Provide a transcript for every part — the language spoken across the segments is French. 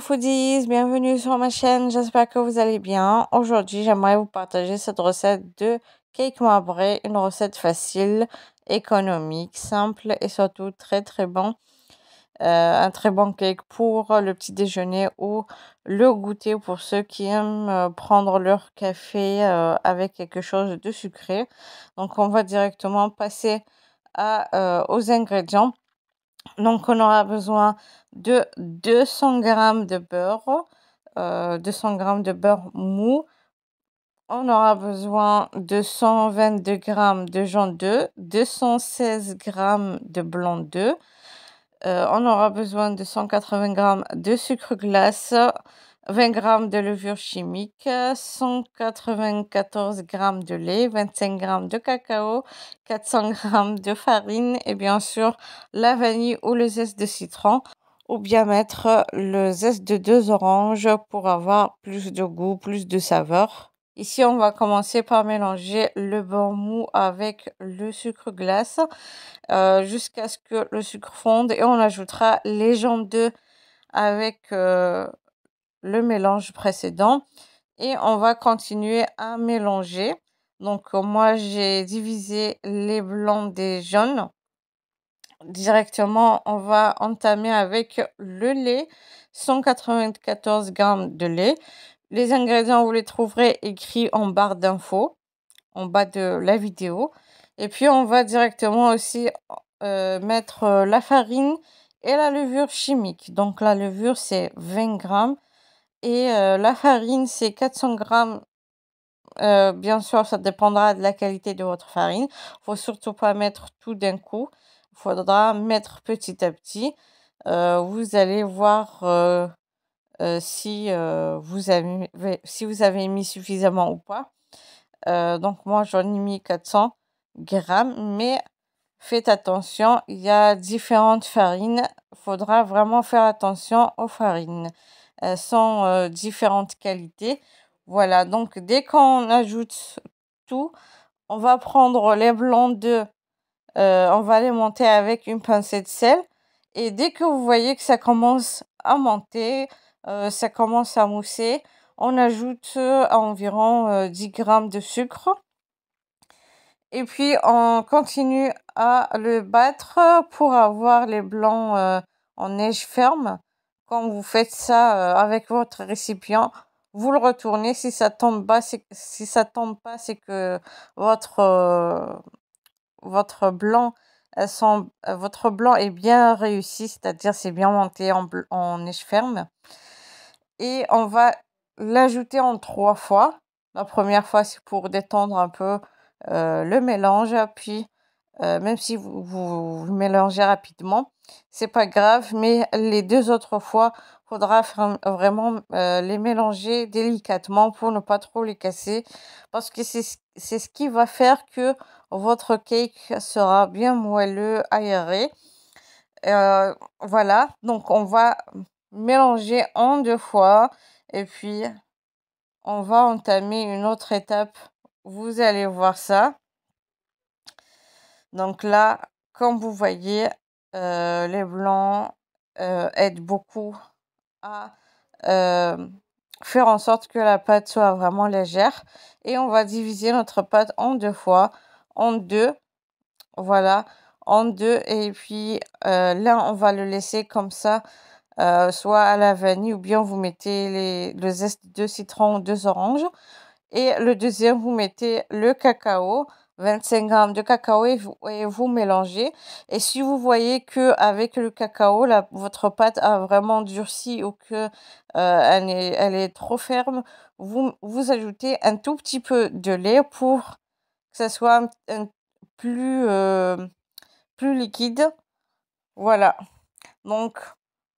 foodies, bienvenue sur ma chaîne, j'espère que vous allez bien. Aujourd'hui, j'aimerais vous partager cette recette de cake marbré, une recette facile, économique, simple et surtout très très bon. Euh, un très bon cake pour le petit déjeuner ou le goûter pour ceux qui aiment euh, prendre leur café euh, avec quelque chose de sucré. Donc on va directement passer aux ingrédients. Donc, on aura besoin de 200 g de beurre, 200 euh, g de beurre mou. On aura besoin de 122 g de jaune d'œuf, 216 g de blanc d'œuf. Euh, on aura besoin de 180 g de sucre glace, 20 g de levure chimique, 194 g de lait, 25 g de cacao, 400 g de farine et bien sûr la vanille ou le zeste de citron ou bien mettre le zeste de deux oranges pour avoir plus de goût, plus de saveur. Ici, on va commencer par mélanger le beurre mou avec le sucre glace euh, jusqu'à ce que le sucre fonde et on ajoutera les jambes d'œufs avec euh, le mélange précédent et on va continuer à mélanger. Donc moi j'ai divisé les blancs des jaunes. Directement on va entamer avec le lait, 194 g de lait. Les ingrédients vous les trouverez écrits en barre d'infos en bas de la vidéo. Et puis on va directement aussi euh, mettre euh, la farine et la levure chimique. Donc la levure c'est 20 grammes et la farine, c'est 400 grammes. bien sûr, ça dépendra de la qualité de votre farine. faut surtout pas mettre tout d'un coup. Il faudra mettre petit à petit. vous allez voir si, vous avez, si vous avez mis suffisamment ou pas. donc moi, j'en ai mis 400 grammes. Mais faites attention, il y a différentes farines. Il faudra vraiment faire attention aux farines. Euh, sont euh, différentes qualités. Voilà, donc dès qu'on ajoute tout, on va prendre les blancs de, euh, on va les monter avec une pincée de sel. Et dès que vous voyez que ça commence à monter, ça commence à mousser, on ajoute environ 10 grammes de sucre. Et puis on continue à le battre pour avoir les blancs en neige ferme. Quand vous faites ça euh, avec votre récipient, vous le retournez. Si ça tombe pas, si ça tombe pas, c'est que votre euh, votre blanc euh, votre blanc est bien réussi, c'est-à-dire c'est bien monté en, neige ferme. Et on va l'ajouter en trois fois. La première fois, c'est pour détendre un peu le mélange. Puis, même si vous, mélangez rapidement, c'est pas grave, mais les deux autres fois, faudra vraiment euh, les mélanger délicatement pour ne pas trop les casser, parce que c'est ce qui va faire que votre cake sera bien moelleux, aéré. Euh, voilà, donc on va mélanger en deux fois et puis on va entamer une autre étape. Vous allez voir ça. Donc là, comme vous voyez, euh, les Blancs euh, aident beaucoup à euh, faire en sorte que la pâte soit vraiment légère. Et on va diviser notre pâte en deux fois, en deux. Voilà, en deux. Et puis là, on va le laisser comme ça, soit à la vanille ou bien vous mettez les, le zeste de citron ou deux oranges. Et le deuxième, vous mettez le cacao. 25 g de cacao et vous, mélangez. Et si vous voyez que avec le cacao, votre pâte a vraiment durci ou que euh, elle, est, trop ferme, vous, ajoutez un tout petit peu de lait pour que ça soit euh, plus, liquide. Voilà. Donc,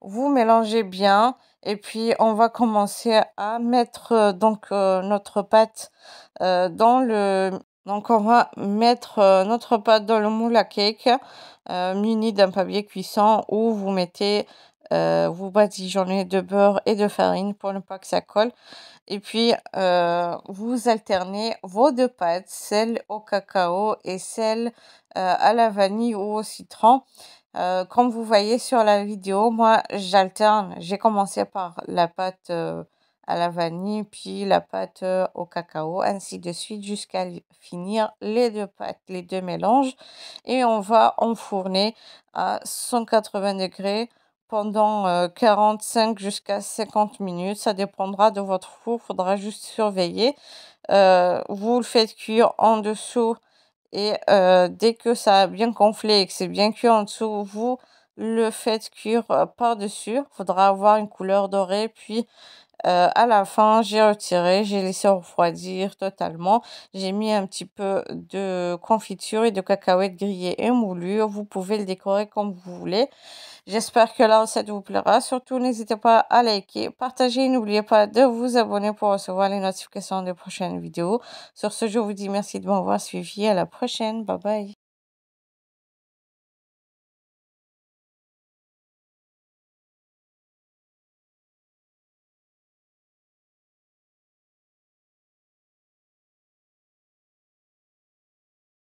vous mélangez bien et puis on va commencer à mettre euh, donc notre pâte dans le donc on va mettre euh, notre pâte dans le moule à cake euh, muni d'un papier cuisson où vous mettez, euh, vous badigeonnez de beurre et de farine pour ne pas que ça colle. Et puis vous alternez vos deux pâtes, celle au cacao et celle à la vanille ou au citron. comme vous voyez sur la vidéo, moi j'alterne, j'ai commencé par la pâte à la vanille, puis la pâte euh, au cacao, ainsi de suite jusqu'à finir les deux pâtes, les deux mélanges. Et on va enfourner à 180 degrés pendant 45 euh, jusqu'à 50 minutes. Ça dépendra de votre four, faudra juste surveiller. Euh, vous le faites cuire en dessous et dès que ça a bien gonflé et que c'est bien cuit en dessous, vous le faites cuire par-dessus. Il faudra avoir une couleur dorée, puis euh, à la fin, j'ai retiré, j'ai laissé refroidir totalement. J'ai mis un petit peu de confiture et de cacahuètes grillées et moulues. Vous pouvez le décorer comme vous voulez. J'espère que la recette vous plaira. Surtout, n'hésitez pas à liker, partager. N'oubliez pas de vous abonner pour recevoir les notifications des prochaines vidéos. Sur ce, je vous dis merci de m'avoir suivi. À la prochaine. Bye bye.